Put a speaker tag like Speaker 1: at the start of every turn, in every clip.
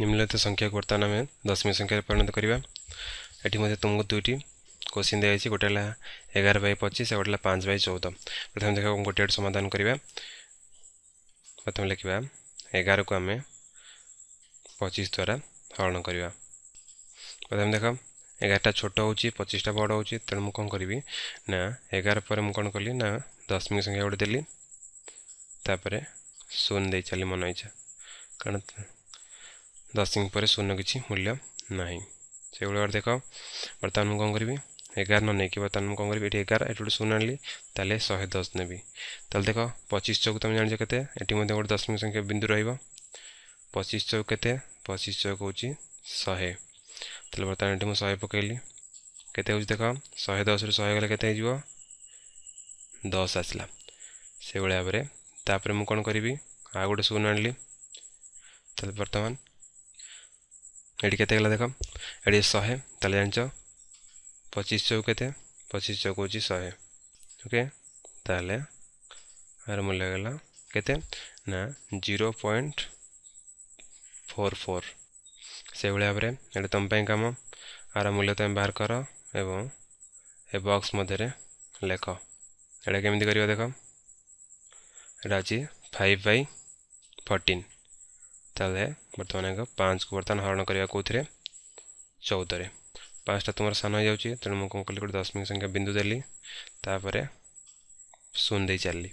Speaker 1: निम्नलिखित संख्या वर्तमान आम दशमी संख्या परिणत करवा तुमको दुईट क्वेश्चन दिखाई गोटे एगार बै पचीस गोटे पाँच बै चौदह प्रथम देख गोटे गोटे समाधान करवा प्रथम लिखा एगार को आम पचिश द्वारा हरण करवा प्रथम देख एगारटा छोट हो पचिशा बड़ हो तेणु मुझे कौन करी ना एगार पर मुझ कौन कली ना दशमी संख्या गोटे देली शून्य मन इच्छा कारण ଦଶ ଇଙ୍ଗ ପରେ ଶୂନ୍ୟ କିଛି ମୂଲ୍ୟ ନାହିଁ ସେଭଳି ଭାବରେ ଦେଖ ବର୍ତ୍ତମାନ ମୁଁ କ'ଣ କରିବି ଏଗାର ନ ନେଇକି ବର୍ତ୍ତମାନ ମୁଁ କ'ଣ କରିବି ଏଠି ଏଗାର ଏଠି ଗୋଟେ ଶୂନ ଆଣିଲି ତାହେଲେ ଶହେ ଦଶ ନେବି ତାହେଲେ ଦେଖ ପଚିଶ ଚଉକୁ ତୁମେ ଜାଣିଛ କେତେ ଏଠି ମଧ୍ୟ ଗୋଟେ ଦଶମିକ ସଂଖ୍ୟା ବିନ୍ଦୁ ରହିବ ପଚିଶ ଚଉକ କେତେ ପଚିଶ ଚଉକ ହେଉଛି ଶହେ ତାହେଲେ ବର୍ତ୍ତମାନ ଏଠି ମୁଁ ଶହେ ପକାଇଲି କେତେ ହେଉଛି ଦେଖ ଶହେ ଦଶରୁ ଶହେ ଗଲେ କେତେ ହେଇଯିବ ଦଶ ଆସିଲା ସେଭଳି ଭାବରେ ତାପରେ ମୁଁ କ'ଣ କରିବି ଆଉ ଗୋଟେ ଶୂନ ଆଣିଲି ତାହେଲେ ବର୍ତ୍ତମାନ ये के देख ये शहे तेल जान पचिश चौ के पचिश चौक हूँ शहे ओके यार मूल्य गला के जीरो पॉइंट फोर फोर से भाव में ये तुम्हें कम आर मूल्य तुम बाहर कर एवं ए बक्स मध्य लेख ये केमी कर देख ये फाइव बै फोर्टीन तेल बर्तमान पाँच को बर्तमान हरण करवा कौन चौदह पाँचटा तुम सान हो जाए तेणु मुझे कौन कल गोटे दशमिक संख्या बिंदु देतापर शून दे चल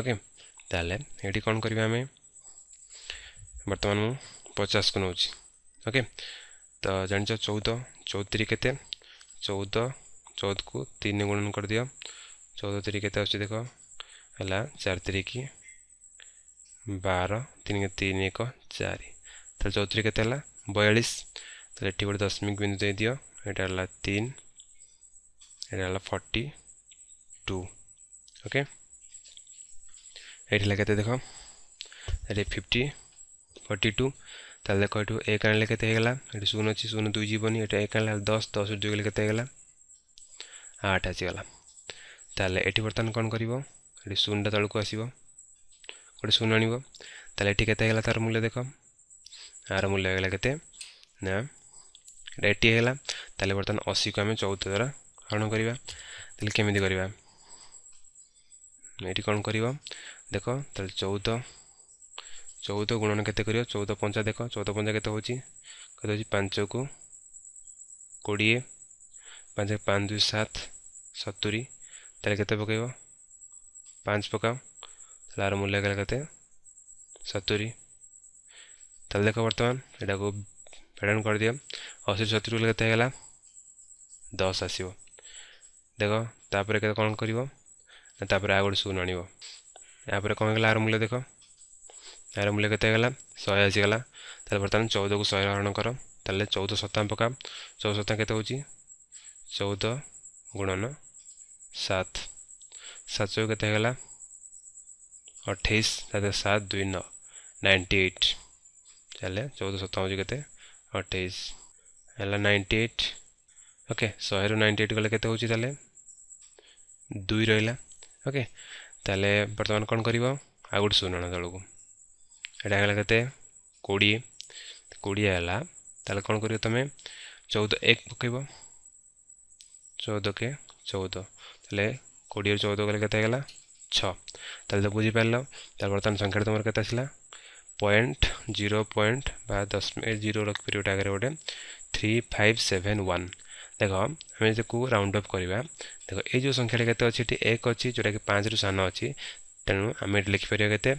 Speaker 1: ओके ये कौन करवा बर्तमान मु पचास को नौ ओके तो जान चौद चौती के चौदह चौद को तीन गुणन कर दि चौदह तीर के देख है चार तारिख ବାର ତିନି ତିନି ଏକ ଚାରି ତାହେଲେ ଚଉତିରି କେତେ ହେଲା ବୟାଳିଶ ତାହେଲେ ଏଠି ଗୋଟେ ଦଶମିକ ବିନ୍ଦୁ ଦେଇଦିଅ ଏଇଟା ହେଲା ତିନି ଏଇଟା ହେଲା ଫର୍ଟି ଟୁ ଓକେ ଏଇଠି ହେଲା କେତେ ଦେଖ ଏଠି ଫିଫ୍ଟି ଫର୍ଟି ଟୁ ତାହେଲେ ଦେଖ ଏଠୁ ଏକ ଆଣିଲେ କେତେ ହେଇଗଲା ଏଠି ଶୂନ ଅଛି ଶୂନ ଦୁଇ ଯିବନି ଏଠି ଏକ ଆଣିଲା ଦଶ ଦଶ ଦୁଇ ଗଲେ କେତେ ହେଇଗଲା ଆଠ ଆସିଗଲା ତାହେଲେ ଏଠି ବର୍ତ୍ତମାନ କ'ଣ କରିବ ଏଠି ଶୂନଟା ତଳକୁ ଆସିବ ଗୋଟେ ଶୂନ ଆଣିବ ତାହେଲେ ଏଠି କେତେ ହେଇଗଲା ତାର ମୂଲ୍ୟ ଦେଖ ଆର ମୂଲ୍ୟ ହେଇଗଲା କେତେ ନା ଏଇଟା ଏଠି ହେଇଗଲା ତାହେଲେ ବର୍ତ୍ତମାନ ଅଶୀକୁ ଆମେ ଚଉଦ ଦ୍ୱାରା ହରଣ କରିବା ତାହେଲେ କେମିତି କରିବା ଏଠି କ'ଣ କରିବ ଦେଖ ତାହେଲେ ଚଉଦ ଚଉଦ ଗୁଣନ କେତେ କରିବ ଚଉଦ ପଞ୍ଚା ଦେଖ ଚଉଦ ପଞ୍ଚା କେତେ ହେଉଛି କେତେ ହେଉଛି ପାଞ୍ଚକୁ କୋଡ଼ିଏ ପାଞ୍ଚ ପାଞ୍ଚ ଦୁଇ ସାତ ସତୁରି ତାହେଲେ କେତେ ପକାଇବ ପାଞ୍ଚ ପକାଅ ତାହେଲେ ଆର ମୂଲ୍ୟ ଗେଲେ କେତେ ସତୁରି তাহলে দেখো বর্তমান এটাকে প্যাটার্ন করে দিও অশী সতুরি গেলে কেতে হয়ে দশ আসব দেখ তাপরে কেতে কম করব তাপরে আর গোটে শূন্য আনব এপরে কম হয়ে আর মূল্য দেখ আর মূল্য কেতে হয়ে শহে আসিগাল তাহলে বর্তমান চৌদকু শহে হরণ কর তাহলে চৌদ শতাং পকা চৌদ শতাং কেতে হচ্ছে চৌদ গুণন সাত সাত চৌ কেতে হয়ে अठाईस सात दुई नाइंटी एट चले चौदह सतावन के अठाईस है नाइंटी एट ओके शहे रु नाइंटी एट गले दुई रहा ओके ताले बर्तमान कौन कर आग गोटे शून तल को यहाँ के कोड़े कोड़े है कौन कर तुम चौदह एक पक चौद के चौदह तेल कोड़े चौदह गले के छे बुझीपार पार तर बर्तमान संख्या तुम के पॉइंट जीरो पॉइंट बा दशमिक जीरो रख पार आगे गोटे थ्री फाइव सेभेन वन देख आम को राउंड अफ करवा देख ये जो संख्या के एक अच्छी जोटा कि पाँच रु सान अच्छी तेणु आम लिखिपर के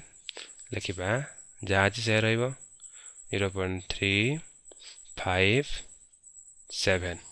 Speaker 1: लिखा जहाँ अच्छे से zero point three five seven